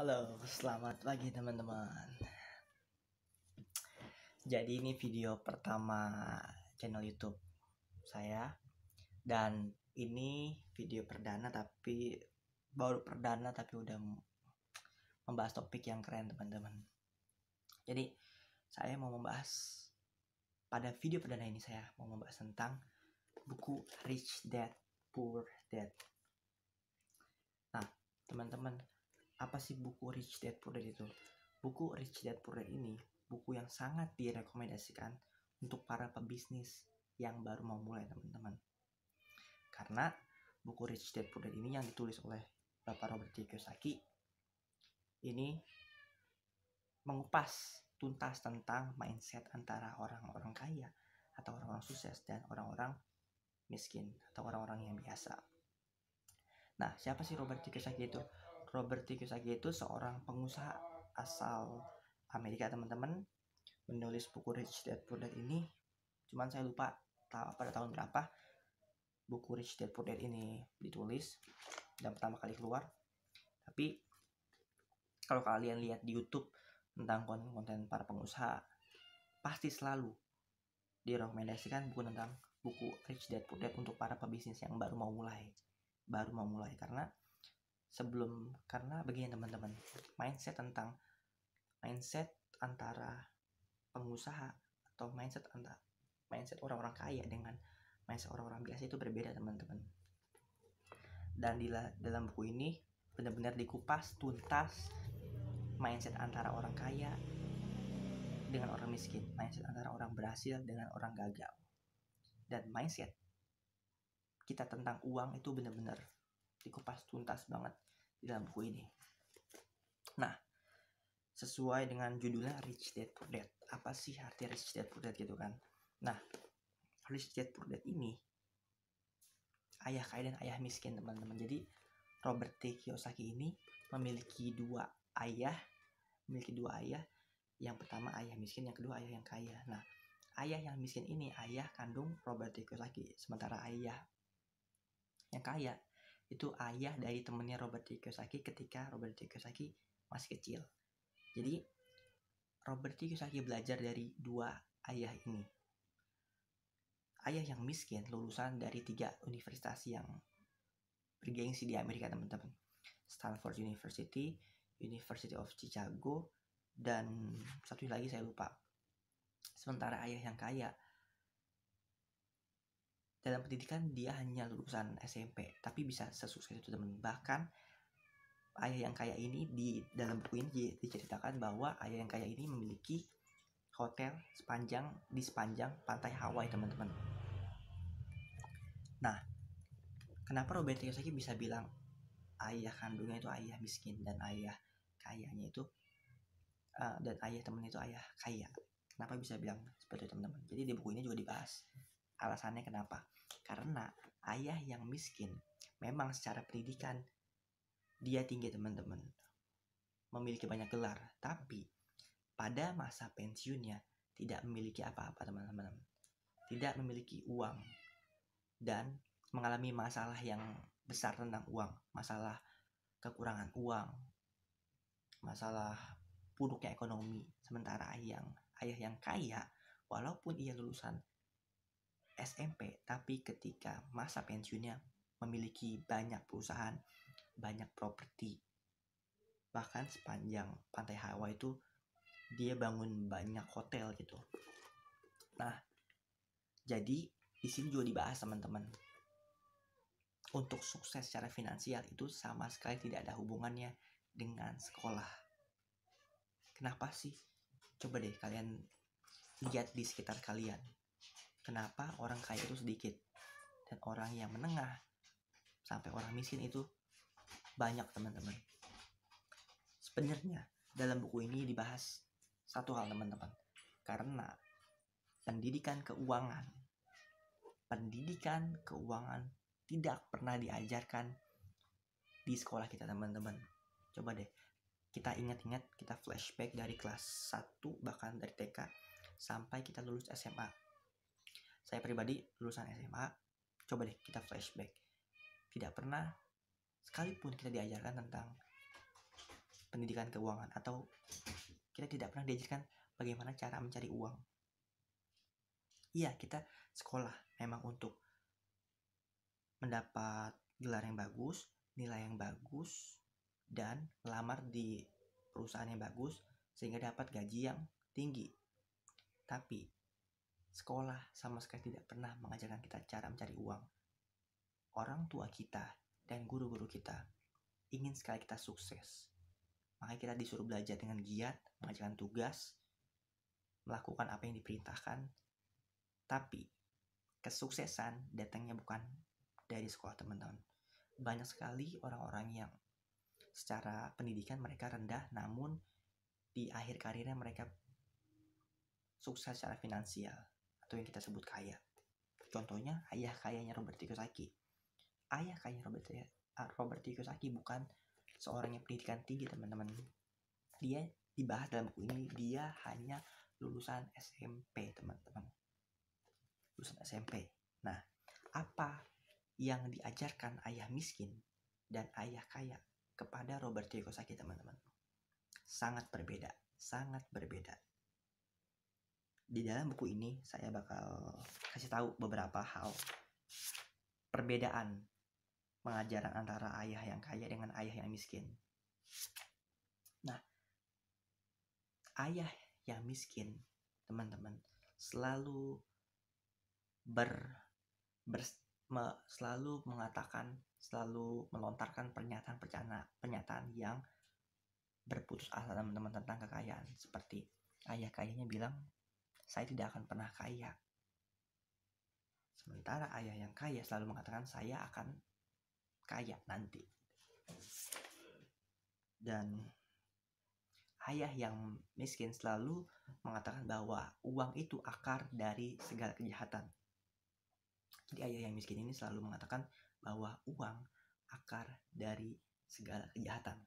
Halo, selamat pagi teman-teman. Jadi ini video pertama channel YouTube saya dan ini video perdana tapi baru perdana tapi udah membahas topik yang keren teman-teman. Jadi saya mau membahas pada video perdana ini saya mau membahas tentang buku Rich Dad Poor Dad. Nah, teman-teman apa sih buku Rich Dad Poor Dad itu? Buku Rich Dad Poor Dad ini buku yang sangat direkomendasikan untuk para pebisnis yang baru mau mulai teman-teman. Karena buku Rich Dad Poor Dad ini yang ditulis oleh Bapak Robert Kiyosaki ini mengupas tuntas tentang mindset antara orang-orang kaya atau orang-orang sukses dan orang-orang miskin atau orang-orang yang biasa. Nah, siapa sih Robert Kiyosaki itu? Robert Kiyosaki itu seorang pengusaha asal Amerika teman-teman menulis buku Rich Dad Poor Dad ini cuman saya lupa pada tahun berapa buku Rich Dad Poor Dad ini ditulis dan pertama kali keluar tapi kalau kalian lihat di YouTube tentang konten-konten para pengusaha pasti selalu direkomendasikan buku tentang buku Rich Dad Poor Dad untuk para pebisnis yang baru mau mulai baru mau mulai karena sebelum karena begini teman-teman mindset tentang mindset antara pengusaha atau mindset antara mindset orang-orang kaya dengan mindset orang-orang biasa itu berbeda teman-teman dan di dalam buku ini benar-benar dikupas tuntas mindset antara orang kaya dengan orang miskin, mindset antara orang berhasil dengan orang gagal. Dan mindset kita tentang uang itu benar-benar dikupas tuntas banget di dalam buku ini. Nah, sesuai dengan judulnya Rich Dad Poor Dad. Apa sih arti Rich Dad Poor Dad gitu kan? Nah, Rich Dad Poor Dad ini ayah kaya dan ayah miskin teman-teman. Jadi Robert T. Kiyosaki ini memiliki dua ayah, memiliki dua ayah. Yang pertama ayah miskin, yang kedua ayah yang kaya. Nah, ayah yang miskin ini ayah kandung Robert T. Kiyosaki, sementara ayah yang kaya itu ayah dari temennya Robert T. Kiyosaki ketika Robert T. Kiyosaki masih kecil. Jadi Robert T. Kiyosaki belajar dari dua ayah ini. Ayah yang miskin lulusan dari tiga universitas yang bergengsi di Amerika teman-teman. Stanford University, University of Chicago, dan satu lagi saya lupa. Sementara ayah yang kaya dalam pendidikan dia hanya lulusan SMP tapi bisa sesukses itu teman bahkan ayah yang kaya ini di dalam buku ini diceritakan bahwa ayah yang kaya ini memiliki hotel sepanjang di sepanjang pantai Hawaii teman-teman nah kenapa Robert Kiyosaki bisa bilang ayah kandungnya itu ayah miskin dan ayah kayanya itu uh, dan ayah temennya itu ayah kaya kenapa bisa bilang seperti teman-teman jadi di buku ini juga dibahas Alasannya kenapa? Karena ayah yang miskin memang secara pendidikan dia tinggi teman-teman. Memiliki banyak gelar, tapi pada masa pensiunnya tidak memiliki apa-apa teman-teman. Tidak memiliki uang dan mengalami masalah yang besar tentang uang, masalah kekurangan uang, masalah buruknya ekonomi. Sementara ayah, yang ayah yang kaya, walaupun ia lulusan SMP, tapi ketika masa pensiunnya memiliki banyak perusahaan, banyak properti. Bahkan sepanjang pantai Hawaii itu dia bangun banyak hotel gitu. Nah, jadi di sini juga dibahas teman-teman. Untuk sukses secara finansial itu sama sekali tidak ada hubungannya dengan sekolah. Kenapa sih? Coba deh kalian lihat di sekitar kalian kenapa orang kaya itu sedikit dan orang yang menengah sampai orang miskin itu banyak teman-teman. Sebenarnya dalam buku ini dibahas satu hal teman-teman karena pendidikan keuangan pendidikan keuangan tidak pernah diajarkan di sekolah kita teman-teman coba deh kita ingat-ingat kita flashback dari kelas 1 bahkan dari TK sampai kita lulus SMA saya pribadi lulusan SMA coba deh kita flashback tidak pernah sekalipun kita diajarkan tentang pendidikan keuangan atau kita tidak pernah diajarkan bagaimana cara mencari uang iya kita sekolah memang untuk mendapat gelar yang bagus nilai yang bagus dan lamar di perusahaan yang bagus sehingga dapat gaji yang tinggi tapi Sekolah sama sekali tidak pernah mengajarkan kita cara mencari uang. Orang tua kita dan guru-guru kita ingin sekali kita sukses. Makanya kita disuruh belajar dengan giat, mengajarkan tugas, melakukan apa yang diperintahkan. Tapi kesuksesan datangnya bukan dari sekolah teman-teman. Banyak sekali orang-orang yang secara pendidikan mereka rendah namun di akhir karirnya mereka sukses secara finansial atau yang kita sebut kaya. Contohnya ayah kayanya Robert Kiyosaki. Ayah kaya Robert ah, Robert Kiyosaki bukan seorang yang pendidikan tinggi teman-teman. Dia dibahas dalam buku ini dia hanya lulusan SMP teman-teman. Lulusan SMP. Nah, apa yang diajarkan ayah miskin dan ayah kaya kepada Robert Kiyosaki teman-teman? Sangat berbeda, sangat berbeda di dalam buku ini saya bakal kasih tahu beberapa hal perbedaan pengajaran antara ayah yang kaya dengan ayah yang miskin. Nah, ayah yang miskin, teman-teman, selalu ber, ber me, selalu mengatakan, selalu melontarkan pernyataan-pernyataan yang berputus asa teman-teman tentang kekayaan seperti ayah kayaknya bilang saya tidak akan pernah kaya. Sementara ayah yang kaya selalu mengatakan saya akan kaya nanti. Dan ayah yang miskin selalu mengatakan bahwa uang itu akar dari segala kejahatan. Jadi ayah yang miskin ini selalu mengatakan bahwa uang akar dari segala kejahatan.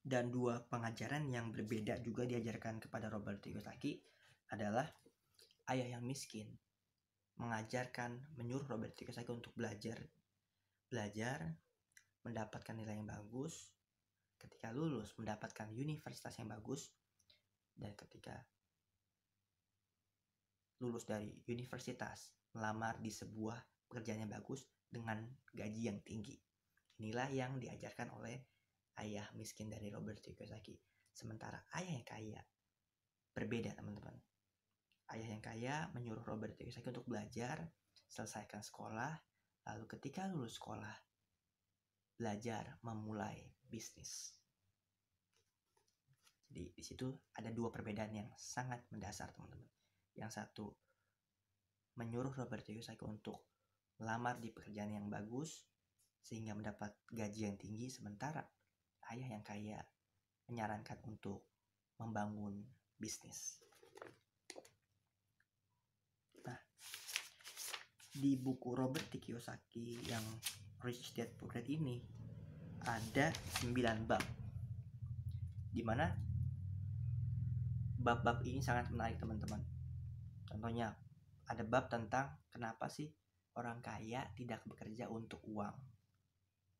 dan dua pengajaran yang berbeda juga diajarkan kepada Robert Kiyosaki adalah ayah yang miskin mengajarkan menyuruh Robert Kiyosaki untuk belajar belajar mendapatkan nilai yang bagus ketika lulus mendapatkan universitas yang bagus dan ketika lulus dari universitas melamar di sebuah pekerjaan yang bagus dengan gaji yang tinggi inilah yang diajarkan oleh ayah miskin dari Robert Kiyosaki. Sementara ayah yang kaya berbeda teman-teman. Ayah yang kaya menyuruh Robert Kiyosaki untuk belajar, selesaikan sekolah, lalu ketika lulus sekolah, belajar memulai bisnis. Jadi di situ ada dua perbedaan yang sangat mendasar teman-teman. Yang satu menyuruh Robert Kiyosaki untuk melamar di pekerjaan yang bagus sehingga mendapat gaji yang tinggi sementara ayah yang kaya menyarankan untuk membangun bisnis. Nah, di buku Robert T. Kiyosaki yang Rich Dad Poor Dad ini ada 9 bab. Di mana bab-bab ini sangat menarik teman-teman. Contohnya ada bab tentang kenapa sih orang kaya tidak bekerja untuk uang.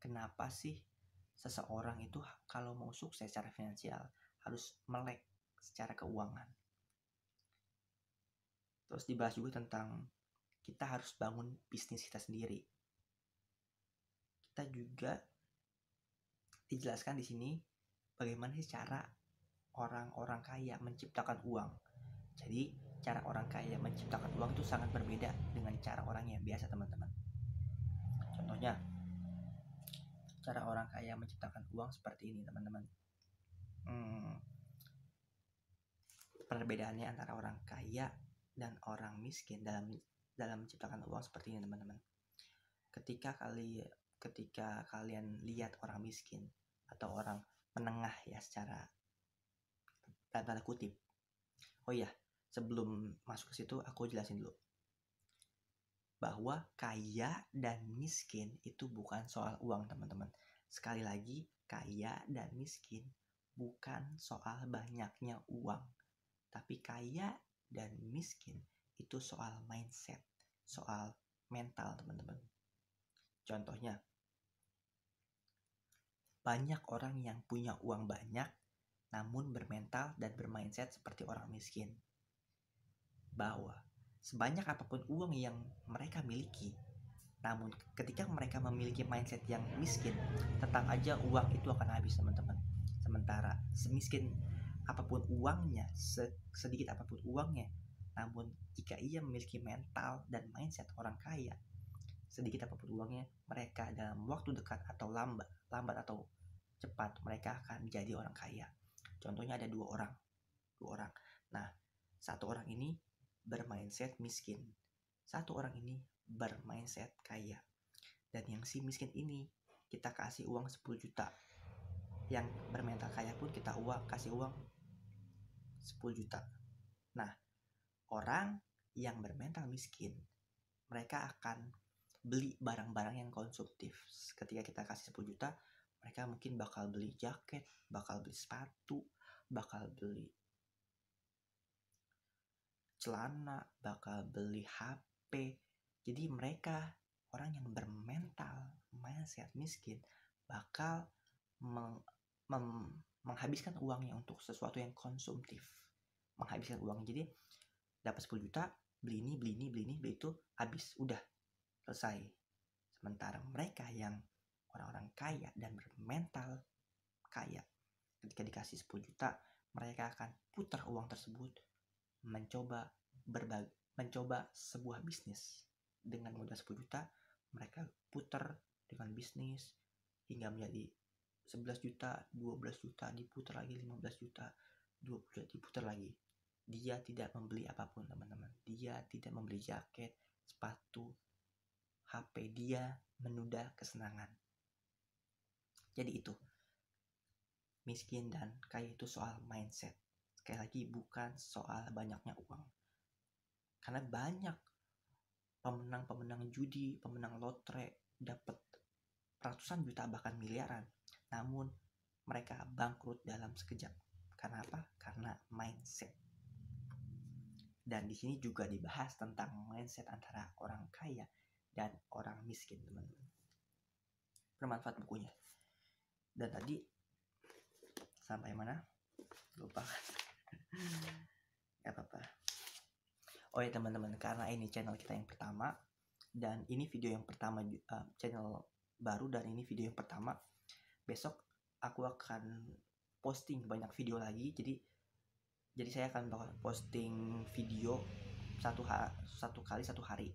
Kenapa sih seseorang itu kalau mau sukses secara finansial harus melek secara keuangan. Terus dibahas juga tentang kita harus bangun bisnis kita sendiri. Kita juga dijelaskan di sini bagaimana sih cara orang-orang kaya menciptakan uang. Jadi, cara orang kaya menciptakan uang itu sangat berbeda dengan cara orang yang biasa, teman-teman. Contohnya, cara orang kaya menciptakan uang seperti ini teman-teman hmm, perbedaannya antara orang kaya dan orang miskin dalam dalam menciptakan uang seperti ini teman-teman ketika kali ketika kalian lihat orang miskin atau orang menengah ya secara tanda kutip oh iya sebelum masuk ke situ aku jelasin dulu bahwa kaya dan miskin itu bukan soal uang, teman-teman. Sekali lagi, kaya dan miskin bukan soal banyaknya uang, tapi kaya dan miskin itu soal mindset, soal mental, teman-teman. Contohnya, banyak orang yang punya uang banyak namun bermental dan bermindset seperti orang miskin. Bahwa sebanyak apapun uang yang mereka miliki. Namun ketika mereka memiliki mindset yang miskin, tentang aja uang itu akan habis teman-teman. Sementara semiskin apapun uangnya, sedikit apapun uangnya, namun jika ia memiliki mental dan mindset orang kaya, sedikit apapun uangnya, mereka dalam waktu dekat atau lambat, lambat atau cepat mereka akan menjadi orang kaya. Contohnya ada dua orang, dua orang. Nah, satu orang ini bermindset miskin. Satu orang ini bermindset kaya. Dan yang si miskin ini kita kasih uang 10 juta. Yang bermental kaya pun kita uang kasih uang 10 juta. Nah, orang yang bermental miskin, mereka akan beli barang-barang yang konsumtif. Ketika kita kasih 10 juta, mereka mungkin bakal beli jaket, bakal beli sepatu, bakal beli celana, bakal beli HP. Jadi mereka orang yang bermental, mindset miskin bakal meng, mem, menghabiskan uangnya untuk sesuatu yang konsumtif. Menghabiskan uang. Jadi dapat 10 juta, beli ini, beli ini, beli ini, beli itu, habis, udah, selesai. Sementara mereka yang orang-orang kaya dan bermental kaya, ketika dikasih 10 juta, mereka akan putar uang tersebut mencoba berbagi, mencoba sebuah bisnis dengan modal 10 juta, mereka putar dengan bisnis hingga menjadi 11 juta, 12 juta, diputar lagi 15 juta, 20 juta diputar lagi. Dia tidak membeli apapun, teman-teman. Dia tidak membeli jaket, sepatu, HP dia menunda kesenangan. Jadi itu. Miskin dan kaya itu soal mindset sekali lagi bukan soal banyaknya uang karena banyak pemenang-pemenang judi, pemenang lotre dapat ratusan juta bahkan miliaran. Namun mereka bangkrut dalam sekejap. Karena apa? Karena mindset. Dan di sini juga dibahas tentang mindset antara orang kaya dan orang miskin, teman-teman. Bermanfaat bukunya. Dan tadi sampai mana? Lupa. Gak apa-apa. Oh ya teman-teman, karena ini channel kita yang pertama dan ini video yang pertama uh, channel baru dan ini video yang pertama. Besok aku akan posting banyak video lagi. Jadi jadi saya akan posting video satu ha satu kali satu hari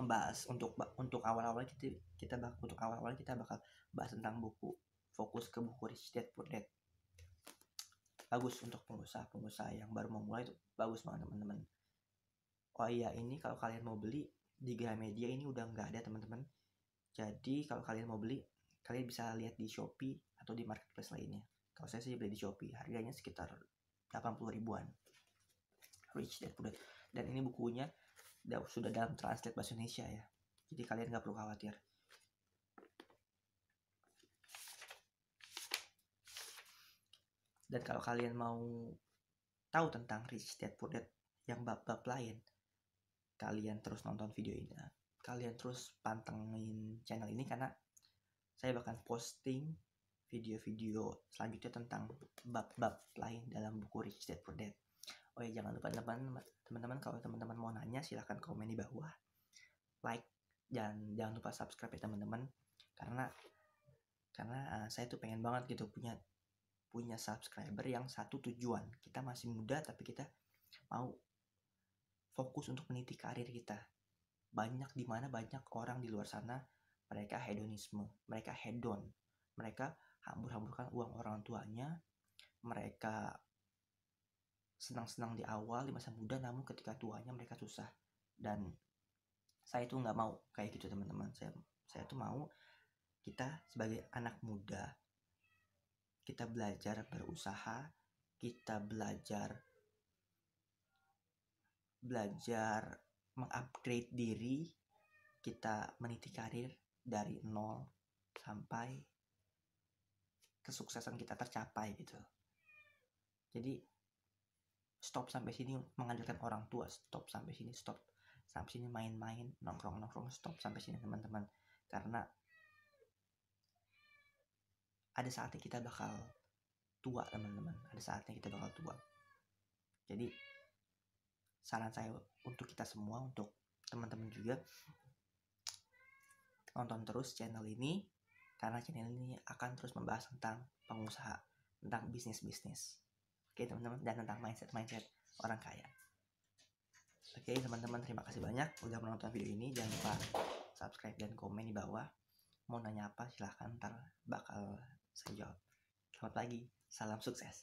membahas untuk untuk awal-awal kita kita bak untuk awal-awal kita bakal bahas tentang buku fokus ke buku Rich Dad Poor Dad bagus untuk pengusaha-pengusaha yang baru memulai itu bagus banget teman-teman oh iya ini kalau kalian mau beli di Gramedia ini udah nggak ada teman-teman jadi kalau kalian mau beli kalian bisa lihat di Shopee atau di marketplace lainnya kalau saya sih beli di Shopee harganya sekitar 80 ribuan Rich Dad Poor dan ini bukunya sudah dalam translate bahasa Indonesia ya jadi kalian nggak perlu khawatir Dan kalau kalian mau tahu tentang Rich Dad Poor Dad yang bab-bab lain, kalian terus nonton video ini. Kalian terus pantengin channel ini karena saya bahkan posting video-video selanjutnya tentang bab-bab lain dalam buku Rich Dad Poor Dad. Oh ya jangan lupa teman-teman, teman-teman kalau teman-teman mau nanya silahkan komen di bawah, like dan jangan lupa subscribe ya teman-teman karena karena uh, saya tuh pengen banget gitu punya punya subscriber yang satu tujuan. Kita masih muda tapi kita mau fokus untuk meniti karir kita. Banyak di mana banyak orang di luar sana mereka hedonisme, mereka hedon, mereka hambur-hamburkan uang orang tuanya, mereka senang-senang di awal di masa muda namun ketika tuanya mereka susah dan saya itu nggak mau kayak gitu teman-teman saya saya tuh mau kita sebagai anak muda kita belajar berusaha, kita belajar belajar mengupgrade diri, kita meniti karir dari nol sampai kesuksesan kita tercapai gitu. Jadi stop sampai sini mengandalkan orang tua, stop sampai sini, stop sampai sini main-main, nongkrong-nongkrong, stop sampai sini teman-teman. Karena ada saatnya kita bakal tua teman-teman ada saatnya kita bakal tua jadi saran saya untuk kita semua untuk teman-teman juga tonton terus channel ini karena channel ini akan terus membahas tentang pengusaha tentang bisnis bisnis oke teman-teman dan tentang mindset mindset orang kaya oke teman-teman terima kasih banyak udah menonton video ini jangan lupa subscribe dan komen di bawah mau nanya apa silahkan ntar bakal saya jawab, selamat pagi, salam sukses.